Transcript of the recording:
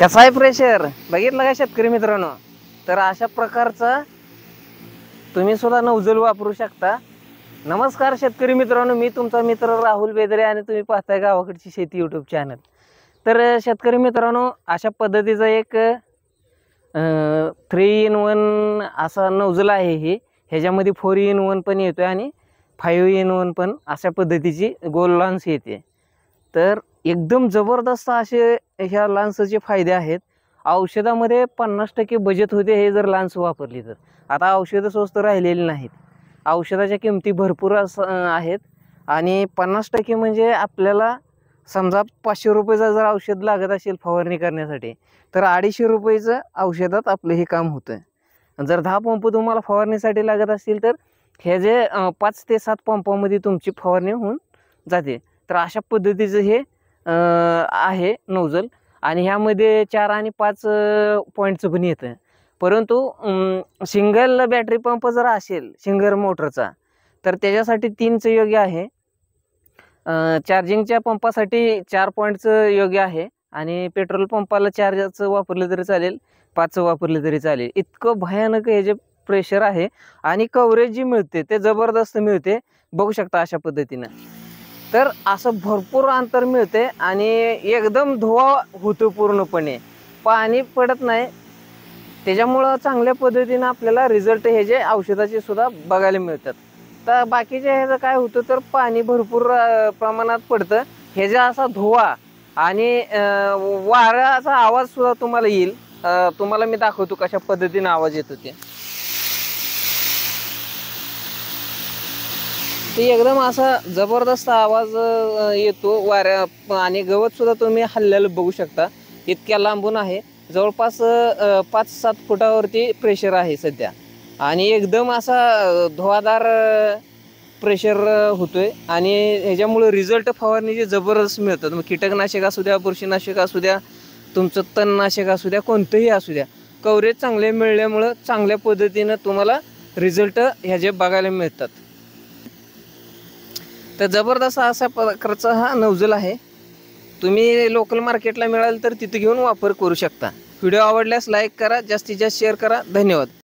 कसा आहे प्रेशर बघितलं का शेतकरी मित्रांनो तर अशा प्रकारचा तुम्ही सुद्धा नवजल वापरू शकता नमस्कार शेतकरी मित्रांनो मी तुमचा मित्र राहुल बेदरे आणि तुम्ही पाहताय गावाकडची शेती यूट्यूब चॅनल तर शेतकरी मित्रांनो अशा पद्धतीचा एक थ्री इन वन असा नवजल आहे ही ह्याच्यामध्ये फोर इन वन पण येतो आणि फाईव्ह इन वन पण अशा पद्धतीची गोल लॉन्स येते तर एकदम जबरदस्त असे ह्या लान्सचे फायदे आहेत औषधामध्ये पन्नास टक्के बचत होते हे जर लान्स वापरली तर आता औषधं स्वस्त राहिलेली नाहीत औषधाच्या किमती भरपूर अस आहेत आणि पन्नास टक्के म्हणजे आपल्याला समजा पाचशे रुपयेचं जर औषध लागत असेल फवारणी करण्यासाठी तर अडीचशे रुपयेचं औषधात आपलं हे काम होतं जर दहा पंप तुम्हाला फवारणीसाठी लागत असतील तर हे जे पाच ते सात पंपामध्ये तुमची फवारणी होऊन जाते तर अशा पद्धतीचं हे आहे नोझल आणि ह्यामध्ये चार आणि पाच पॉईंटचं पण येतं परंतु सिंगल बॅटरी पंप जर असेल सिंगल मोटरचा तर त्याच्यासाठी तीनचं योग्य आहे चार्जिंगच्या पंपासाठी चार पॉईंटचं योग्य आहे आणि पेट्रोल पंपाला चार्जचं वापरलं तरी चालेल पाचचं वापरलं तरी चालेल इतकं भयानक हे जे प्रेशर आहे आणि कवरेज जी मिळते ते जबरदस्त मिळते बघू शकता अशा पद्धतीनं तर असं भरपूर अंतर मिळते आणि एकदम धुवा होतो पूर्णपणे पाणी पडत नाही त्याच्यामुळं चांगल्या पद्धतीनं आपल्याला रिझल्ट हे जे औषधाचे सुद्धा बघायला मिळतात तर बाकीच्या ह्याचं काय होतं तर पाणी भरपूर प्रमाणात पडतं जे असा धुवा आणि वाऱ्याचा आवाज सुद्धा तुम्हाला येईल तुम्हाला मी दाखवतो कशा पद्धतीनं आवाज येतो ते ते एकदम असा जबरदस्त आवाज येतो वाऱ्या आणि गवतसुद्धा तुम्ही हल्ल्याला बघू शकता इतक्या लांबून आहे जवळपास पाच सात फुटावरती प्रेशर आहे सध्या आणि एकदम असा धुवादार प्रेशर होतो आहे आणि ह्याच्यामुळं रिझल्ट फवारणी जे जबरदस्त मिळतात मग कीटकनाशक असू द्या बुरशीनाशक असू द्या तुमचं तणनाशक असू द्या कोणतंही असू द्या कवरेज चांगले मिळल्यामुळं चांगल्या पद्धतीनं तुम्हाला रिझल्ट ह्याचे बघायला मिळतात तर जबरदस्त असा प्रकारचा हा नवजल आहे तुम्ही लोकल मार्केटला मिळाल तर तिथे घेऊन वापर करू शकता व्हिडिओ आवडल्यास लाईक करा जास्तीत जास्त शेअर करा धन्यवाद